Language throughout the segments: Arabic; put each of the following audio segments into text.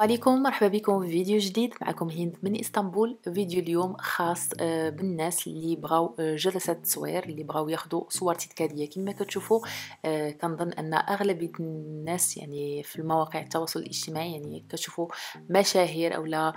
عليكم مرحبا بكم في فيديو جديد معكم هند من اسطنبول فيديو اليوم خاص آه، بالناس اللي بغاو آه، جلسة تصوير اللي بغاو ياخذوا صور تذكارية كما كتشوفوا آه، كنظن ان اغلبية الناس يعني في المواقع التواصل الاجتماعي يعني كتشوفوا مشاهير اولا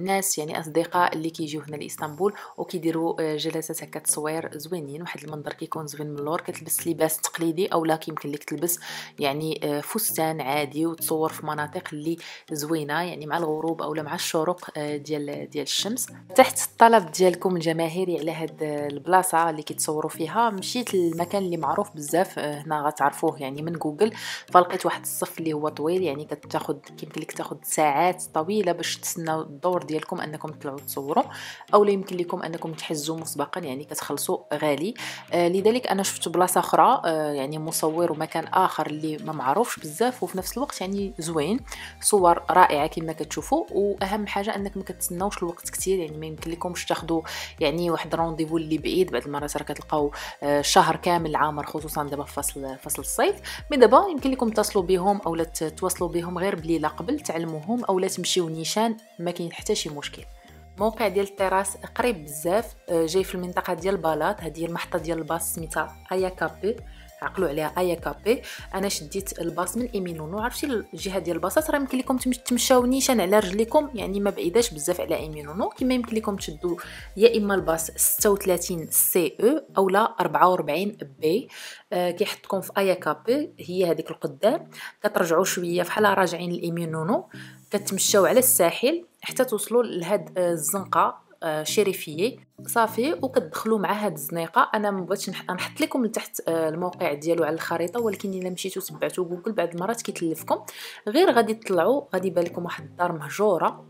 ناس يعني اصدقاء اللي كيجيو هنا لاسطنبول وكيديروا جلسات هكا تصوير زوينين واحد المنظر كيكون زوين من اللور كتلبس لباس تقليدي اولا كيمكن لك تلبس يعني فستان عادي وتصور في مناطق اللي زوينه يعني مع الغروب او مع الشروق آه، ديال ديال الشمس تحت الطلب ديالكم الجماهيري على هاد البلاصه اللي كيتصوروا فيها مشيت للمكان اللي معروف بزاف آه، هنا غتعرفوه يعني من جوجل فلقيت واحد الصف اللي هو طويل يعني كتاخد كيمكن لك تاخد ساعات طويله باش تسناو الدور ديالكم انكم تطلعوا تصوروا لا يمكن لكم انكم تحجزوا مسبقا يعني كتخلصوا غالي آه، لذلك انا شفت بلاصه اخرى يعني مصور ومكان اخر اللي ما معروفش بزاف وفي نفس الوقت يعني زوين صور رائعه كما كتشوفوا واهم حاجه انك ما كتسناوش الوقت كثير يعني ما لكمش تاخذوا يعني واحد رونديفو اللي بعيد بعد المرات راه كتلقاو آه، شهر كامل عامر خصوصا دابا في فصل فصل الصيف مي دابا يمكن لكم تصلوا بهم اولا تواصلوا بهم غير بليله قبل تعلموهم اولا تمشيو نيشان ما كاين حتى شي مشكل موقع ديال التراس قريب بزاف آه، جاي في المنطقه ديال بالاط هذه هي المحطه ديال الباص سميتها ايا كابي عقلوا عليها ايا كابي انا شديت الباص من ايمينونو عرفتي الجهه ديال الباصات راه يمكن لكم تمشاو نيشان على رجليكم يعني ما بعيداش بزاف على ايمينونو كما يمكن لكم تشدوا يا اما الباص 36 سي او اولا 44 بي آه، كيحطكم في ايا كابي هي هذيك القدام كترجعوا شويه فحال راجعين لايمينونو كتمشاو على الساحل حتى توصلوا لهاد آه، الزنقه آه، شريفيه صافي وكتدخلوا مع هاد الزنيقه انا ما بغيتش نحط لكم لتحت آه، الموقع ديالو على الخريطه ولكن الا مشيتو تبعتو جوجل بعض المرات كيتلفكم غير غادي تطلعوا غادي يبان لكم واحد الدار مهجوره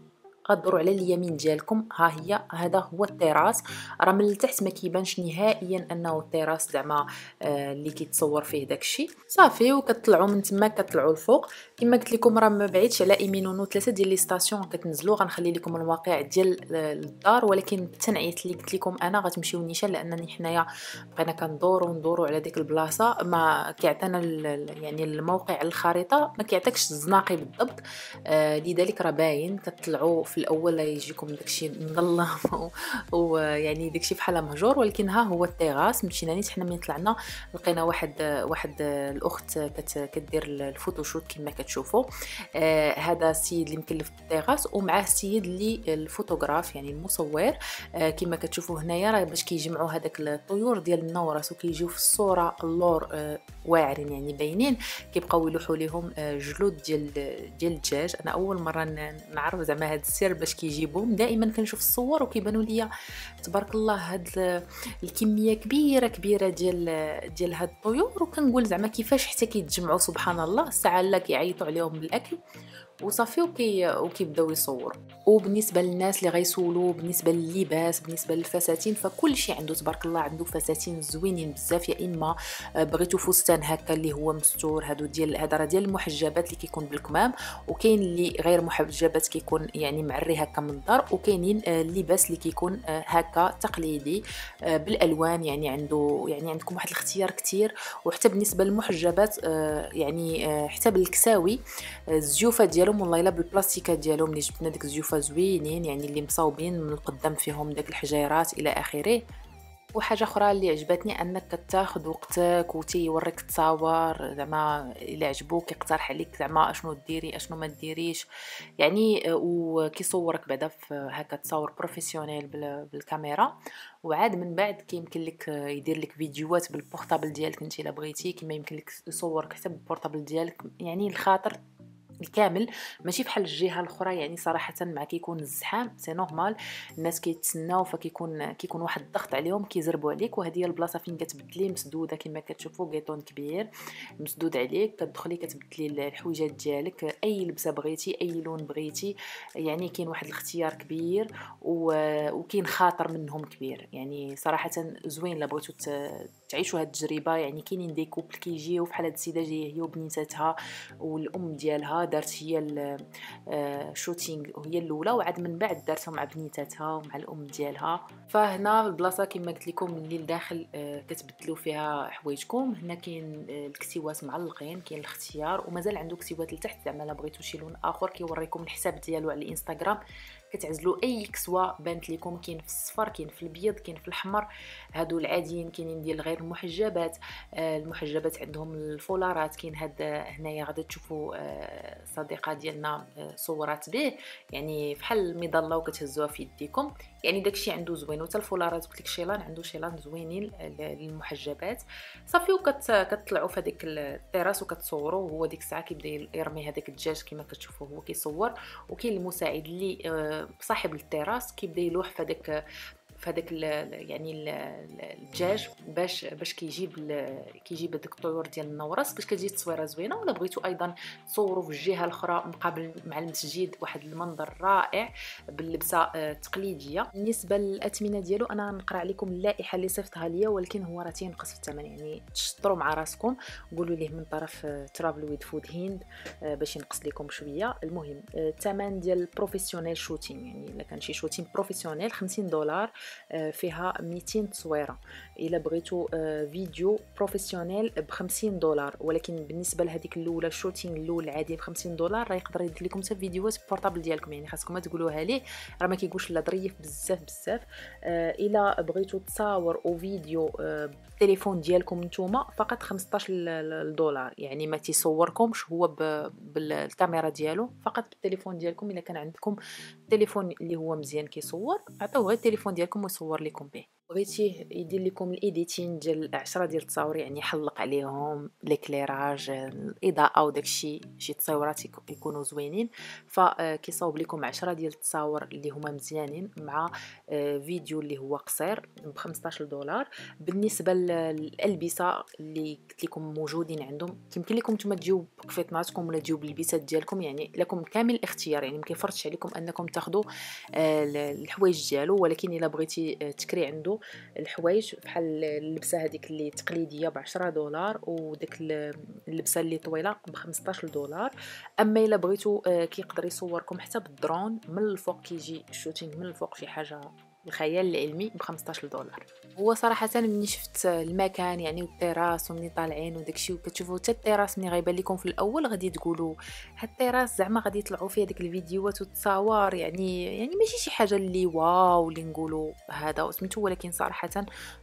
غدوروا على اليمين ديالكم ها هي هذا هو التراس راه من التحت ما كيبانش نهائيا انه التراس زعما آه، اللي كيتصور فيه داكشي صافي وكتطلعوا من تما كتطلعوا الفوق كما قلت لكم راه ما بعيدش على ايمينونو ثلاثه ديال لي ستاسيون كتنزلوا غنخلي لكم الواقع ديال آه، الدار ولكن التنعيت اللي قلت لكم انا غتمشيو نيشان لانني حنايا بقينا كندورو وندورو على ديك البلاصه ما كيعطينا يعني الموقع الخريطه ما كيعطيكش الزناقي بالضبط آه لذلك راه باين كتطلعوا في الاول يجيكم داكشي مظلم ويعني داكشي بحال مهجور ولكن ها هو التيغاس مشينا نيت حنا ملي طلعنا لقينا واحد واحد الاخت كدير الفوتوشوت كما كتشوفوا آه، هذا السيد اللي مكلف بالتيغاس ومعاه السيد اللي الفوتوغراف يعني المصور آه، كما كتشوفوا هنايا راه باش كيجمعوا هذاك الطيور ديال النورس وكيجيو في الصوره اللور آه، واعرين يعني باينين كيبقاو يلوحوا ليهم جلود ديال ديال الدجاج انا اول مره نعرف زعما هذا السيد السر باش كيجيبهم دائما كنشوف الصور وكيبانوا ليا تبارك الله هاد الكميه كبيره كبيره ديال ديال هاد الطيور وكنقول زعما كيفاش حتى كيتجمعوا سبحان الله الساعه لا كيعيطوا عليهم بالاكل وصافي وكي وكيبداو يصور وبالنسبه للناس اللي غيسولوا بالنسبه للباس بالنسبه للفساتين فكل شيء عنده تبارك الله عنده فساتين زوينين بزاف يا اما بغيتو فستان هكا اللي هو مستور هادو ديال هذا راه ديال المحجبات اللي كيكون بالكمام وكاين اللي غير محجبات كيكون يعني معري هكا من الدار وكاينين آه، اللباس اللي كيكون آه، هكا تقليدي آه، بالالوان يعني عنده يعني عندكم واحد الاختيار كتير وحتى بالنسبه للمحجبات يعني حتى بالكساوي الزيوفه ديالو ديالهم والله الا بالبلاستيكات ديالهم ملي جبنا ديك الزيوفه زوينين يعني اللي مصاوبين من القدام فيهم داك الحجيرات الى اخره وحاجه اخرى اللي عجبتني انك كتاخذ وقتك وتيوريك التصاور زعما الا عجبوك يقترح عليك زعما اشنو ديري اشنو ما ديريش يعني وكيصورك بعدا في هكا تصور بروفيسيونيل بالكاميرا وعاد من بعد كيمكن لك يدير لك فيديوهات بالبورطابل ديالك انت الا بغيتي كما يمكن لك يصورك حتى بالبورطابل ديالك يعني الخاطر بالكامل ماشي بحال الجهه الاخرى يعني صراحه مع كيكون الزحام سي نورمال الناس كيتسناو فكيكون كيكون واحد الضغط عليهم كيزربوا عليك وهذه هي البلاصه فين كتبدلي مسدوده كما كتشوفوا كيطون كبير مسدود عليك كتدخلي كتبدلي الحويجات ديالك اي لبسه بغيتي اي لون بغيتي يعني كاين واحد الاختيار كبير وكاين خاطر منهم كبير يعني صراحه زوين لا بغيتو تعيشوا هاد التجربه يعني كاينين دي كوبل كيجيو بحال هاد السيده جايه هي وبنيتها والام ديالها دارت هي الشوتينغ آه، هي الاولى وعاد من بعد دارتها مع بنيتاتها ومع الام ديالها فهنا البلاصه كما قلت لكم اللي لداخل آه، كتبدلوا فيها حوايجكم هنا كاين آه، الكسيوات معلقين كاين الاختيار ومازال عنده كسيوات لتحت زعما الا بغيتو شي لون اخر كيوريكم الحساب ديالو على الانستغرام كتعزلوا اي كسوه بانت لكم كاين في الصفر كاين في الابيض كاين في الاحمر هادو العاديين كاينين ديال غير المحجبات آه، المحجبات عندهم الفولارات كاين هاد هنايا غادي تشوفوا آه، صديقه ديالنا آه، صورات به يعني بحال المظله وكتهزوها في يديكم يعني داكشي عنده زوين وحتى الفولارات قلت لك شيلان عنده شيلان زوينين للمحجبات صافي وكتطلعوا في هذيك التراس وكتصوروا وهو ديك الساعه كيبدا يرمي هذاك الدجاج كما كتشوفوا هو كيصور وكاين المساعد اللي آه صاحب التراس كيبدا يلوح في هذاك فهذاك يعني الدجاج باش باش كيجيب كيجيب هذاك الطيور ديال النورس باش كتجي التصويره زوينه ولا بغيتو ايضا تصوروا في الجهه الاخرى مقابل مع المسجد واحد المنظر رائع باللبسه التقليديه آه، بالنسبه للاثمنه ديالو انا نقرا عليكم اللائحه اللي صيفطها ليا ولكن هو راه تينقص في الثمن يعني تشطروا مع راسكم قولوا ليه من طرف ترافل ويد فود هند باش ينقص لكم شويه المهم آه، الثمن ديال البروفيسيونيل شوتين يعني الا كان شي شوتين بروفيسيونيل 50 دولار آه، فيها 200 تصويره الا بغيتو آه، فيديو بروفيسيونيل ب 50 دولار ولكن بالنسبه لهذيك الاولى الشوتين الاول العادي ب 50 دولار راه يقدر يدير لكم حتى فيديوهات بورطابل ديالكم يعني خاصكم تقولوها ليه راه ما كيقولش لا ظريف بزاف بزاف آه، الا بغيتو تصاور او فيديو بالتليفون ديالكم نتوما فقط 15 دولار يعني ما تيصوركمش هو بالكاميرا ديالو فقط بالتليفون ديالكم الا كان عندكم تليفون اللي هو مزيان كيصور عطوه غير التليفون ديالكم نقوم نصور لكم به بغيتيه يدير لكم الايديتين ديال 10 ديال التصاور يعني يحلق عليهم ليكليراج الاضاءه وداكشي شي تصاورات يكونوا زوينين فكيصاوب آه، لكم 10 ديال التصاور اللي هما مزيانين مع آه، فيديو اللي هو قصير ب 15 دولار بالنسبه للالبسه اللي قلت لكم موجودين عندهم يمكن لكم نتوما تجيو بقفيطناتكم ولا تجيو باللبسات ديالكم يعني لكم كامل الاختيار يعني ما كيفرضش عليكم انكم تاخذوا آه، الحوايج ديالو ولكن الا بغيتي تكري عنده الحوايج بحال اللبسه هذيك اللي تقليديه ب 10 دولار وديك اللبسه اللي طويله ب 15 دولار اما الا بغيتو آه، كيقدر يصوركم حتى بالدرون من الفوق كيجي الشوتينغ من الفوق شي حاجه الخيال العلمي ب 15 دولار هو صراحه ملي شفت المكان يعني والتيراس ومني طالعين وداكشي وكتشوفوا حتى التراس ملي غيبان لكم في الاول غادي تقولوا هاد التراس زعما غادي يطلعوا فيه داك الفيديوهات والتصاور يعني يعني ماشي شي حاجه اللي واو اللي نقولوا هذا وسميتو ولكن صراحه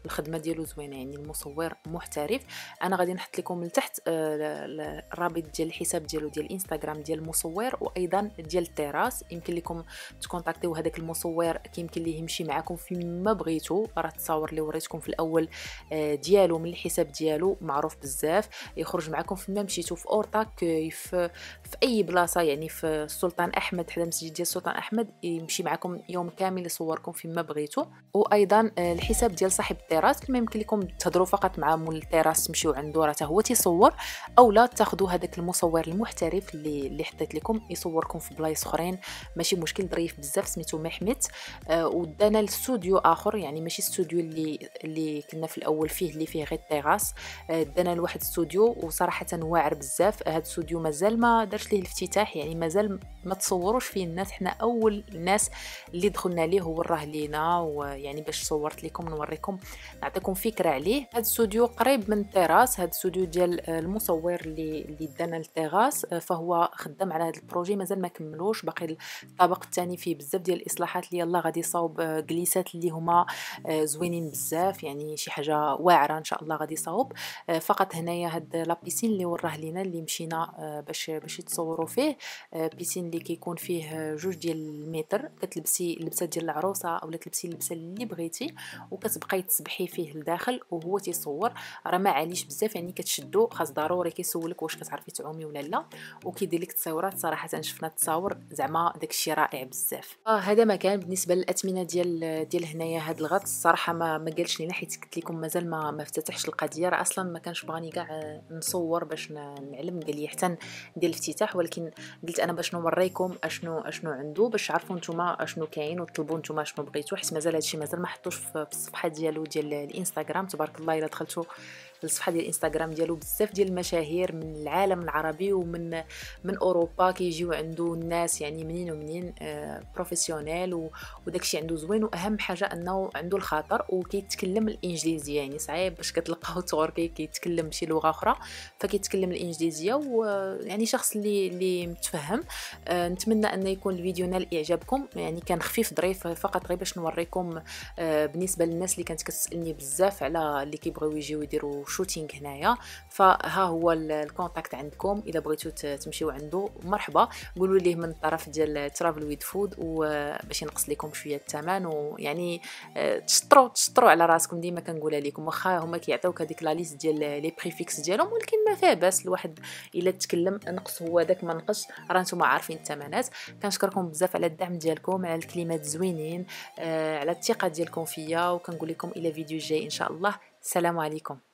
الخدمه ديالو زوينه يعني المصور محترف انا غادي نحط لكم لتحت آه، الرابط ديال الحساب ديالو ديال الانستغرام ديال المصور وايضا ديال التراس يمكن لكم تكونتاكتيو هذاك المصور كيمكن ليه يمشي معكم فيما بغيتو راه التصاور اللي وريتكم في الاول آه، ديالو من الحساب ديالو معروف بزاف يخرج معكم فيما مشيتو في اورطاك في, في اي بلاصه يعني في السلطان احمد حدا المسجد ديال السلطان احمد يمشي معكم يوم كامل يصوركم فيما بغيتو وايضا آه، الحساب ديال صاحب التيراس كما يمكن لكم تهضروا فقط مع مول التيراس تمشيو عنده راه هو تيصور اولا تاخذوا هذاك المصور المحترف اللي اللي حطيت لكم يصوركم في بلايص اخرين ماشي مشكل ظريف بزاف سميتو محمد آه، ودانا درنا الاستوديو اخر يعني ماشي استوديو اللي اللي كنا في الاول فيه اللي فيه غير التيغاس آه، دانا لواحد استوديو وصراحه واعر بزاف هذا آه، الاستوديو مازال ما دارش ليه الافتتاح يعني مازال ما تصوروش فيه الناس حنا اول الناس اللي دخلنا ليه وراه لينا ويعني باش صورت لكم نوريكم نعطيكم فكره عليه هذا الاستوديو قريب من التيراس هذا الاستوديو ديال آه، المصور اللي اللي دانا للتيراس فهو خدام على هذا البروجي مازال ما كملوش باقي الطابق الثاني فيه بزاف ديال الاصلاحات اللي يلا غادي يصاوب جليسات اللي هما آه، زوينين بزاف يعني شي حاجه واعره ان شاء الله غادي يصاوب آه، فقط هنايا هاد لابيسين اللي وراه لينا اللي مشينا آه، باش باش يتصوروا فيه بيسين اللي كيكون فيه جوج ديال المتر كتلبسي اللبسه ديال العروسه اولا تلبسي اللبسه اللي بغيتي وكتبقاي تسبحي فيه لداخل وهو تيصور راه ما عاليش بزاف يعني كتشدو خاص ضروري كيسولك واش كتعرفي تعومي ولا لا وكيدير لك التصاورات صراحه شفنا التصاور زعما داكشي رائع بزاف هذا ما بالنسبه للاثمنه ديال ديال ديال هنايا هاد الغط الصراحه ما ما قالش لينا حيت قلت لكم مازال ما ما افتتحش القضيه راه اصلا ما كانش بغاني كاع آه، نصور باش نعلم قال لي حتى ندير الافتتاح ولكن قلت انا باش نوريكم اشنو اشنو عنده باش تعرفوا نتوما اشنو كاين وتطلبوا نتوما شنو بغيتو حيت مازال هادشي مازال ما حطوش في الصفحه ديالو ديال الانستغرام تبارك الله الا دخلتوا الصفحه ديال الانستغرام ديالو بزاف ديال المشاهير من العالم العربي ومن من اوروبا كيجيو عنده الناس يعني منين ومنين بروفيسيونيل آه، وداكشي عنده زوين واهم حاجه انه عنده الخاطر وكيتكلم الانجليزيه يعني صعيب باش كتلقاو تور كيتكلم شي لغه اخرى فكيتكلم الانجليزيه ويعني شخص اللي اللي متفهم آه، نتمنى ان يكون الفيديو نال اعجابكم يعني كان خفيف ظريف فقط غير باش نوريكم آه، بالنسبه للناس اللي كانت كتسالني بزاف على اللي كيبغيو يجيو يديروا وشوتينغ هنايا فها هو الكونتاكت عندكم اذا بغيتو تمشيو عنده مرحبا قولوا ليه من الطرف ديال ترافل ويد فود وباش ينقص لكم شويه الثمن ويعني آه، تشطروا تشطروا على راسكم ديما كنقولها لكم واخا هما كيعطيوك هذيك لا ليست ديال لي بريفيكس ديالهم ولكن ما فيها باس الواحد الا تكلم نقص هو داك ما نقص راه نتوما عارفين الثمنات كنشكركم بزاف على الدعم ديالكم على الكلمات زوينين آه، على الثقه ديالكم فيا وكنقول لكم الى فيديو جاي ان شاء الله السلام عليكم